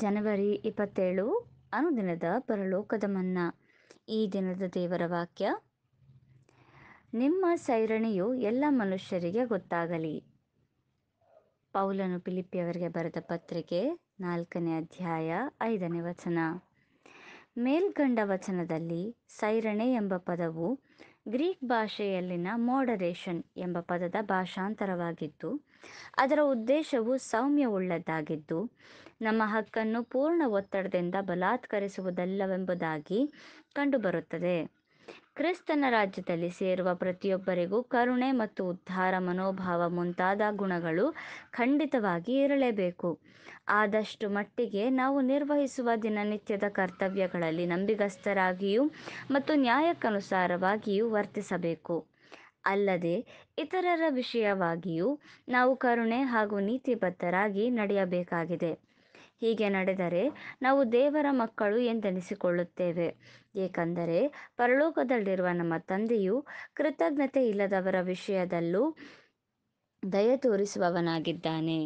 ಜನವರಿ ಇಪ್ಪತ್ತೇಳು ಅನುದಿನದ ಪರಲೋಕದ ಮನ್ನಾ ಈ ದಿನದ ದೇವರ ವಾಕ್ಯ ನಿಮ್ಮ ಸೈರಣೆಯು ಎಲ್ಲ ಮನುಷ್ಯರಿಗೆ ಗೊತ್ತಾಗಲಿ ಪೌಲನು ಪಿಲಿಪಿಯವರಿಗೆ ಬರೆದ ಪತ್ರಿಕೆ ನಾಲ್ಕನೇ ಅಧ್ಯಾಯ ಐದನೇ ವಚನ ಮೇಲ್ಕಂಡ ವಚನದಲ್ಲಿ ಸೈರಣೆ ಎಂಬ ಪದವು ಗ್ರೀಕ್ ಭಾಷೆಯಲ್ಲಿನ ಮಾಡರೇಷನ್ ಎಂಬ ಪದದ ಭಾಷಾಂತರವಾಗಿದ್ದು ಅದರ ಉದ್ದೇಶವು ಸೌಮ್ಯವುಳ್ಳದ್ದಾಗಿದ್ದು ನಮ್ಮ ಹಕ್ಕನ್ನು ಪೂರ್ಣ ಒತ್ತಡದಿಂದ ಬಲಾತ್ಕರಿಸುವುದಲ್ಲವೆಂಬುದಾಗಿ ಕಂಡುಬರುತ್ತದೆ ಕ್ರಿಸ್ತನ ರಾಜ್ಯದಲ್ಲಿ ಸೇರುವ ಪ್ರತಿಯೊಬ್ಬರಿಗೂ ಕರುಣೆ ಮತ್ತು ಉದ್ಧಾರ ಮನೋಭಾವ ಮುಂತಾದ ಗುಣಗಳು ಖಂಡಿತವಾಗಿ ಇರಲೇಬೇಕು ಆದಷ್ಟು ಮಟ್ಟಿಗೆ ನಾವು ನಿರ್ವಹಿಸುವ ದಿನನಿತ್ಯದ ಕರ್ತವ್ಯಗಳಲ್ಲಿ ನಂಬಿಗಸ್ತರಾಗಿಯೂ ಮತ್ತು ನ್ಯಾಯಕ್ಕನುಸಾರವಾಗಿಯೂ ವರ್ತಿಸಬೇಕು ಅಲ್ಲದೆ ಇತರರ ವಿಷಯವಾಗಿಯೂ ನಾವು ಕರುಣೆ ಹಾಗೂ ನೀತಿಬದ್ಧರಾಗಿ ನಡೆಯಬೇಕಾಗಿದೆ ಹೀಗೆ ನಡೆದರೆ ನಾವು ದೇವರ ಮಕ್ಕಳು ಎಂದೆನಿಸಿಕೊಳ್ಳುತ್ತೇವೆ ಏಕೆಂದರೆ ಪರಲೋಕದಲ್ಲಿರುವ ನಮ್ಮ ತಂದೆಯು ಕೃತಜ್ಞತೆ ಇಲ್ಲದವರ ವಿಷಯದಲ್ಲೂ ದಯ ತೋರಿಸುವವನಾಗಿದ್ದಾನೆ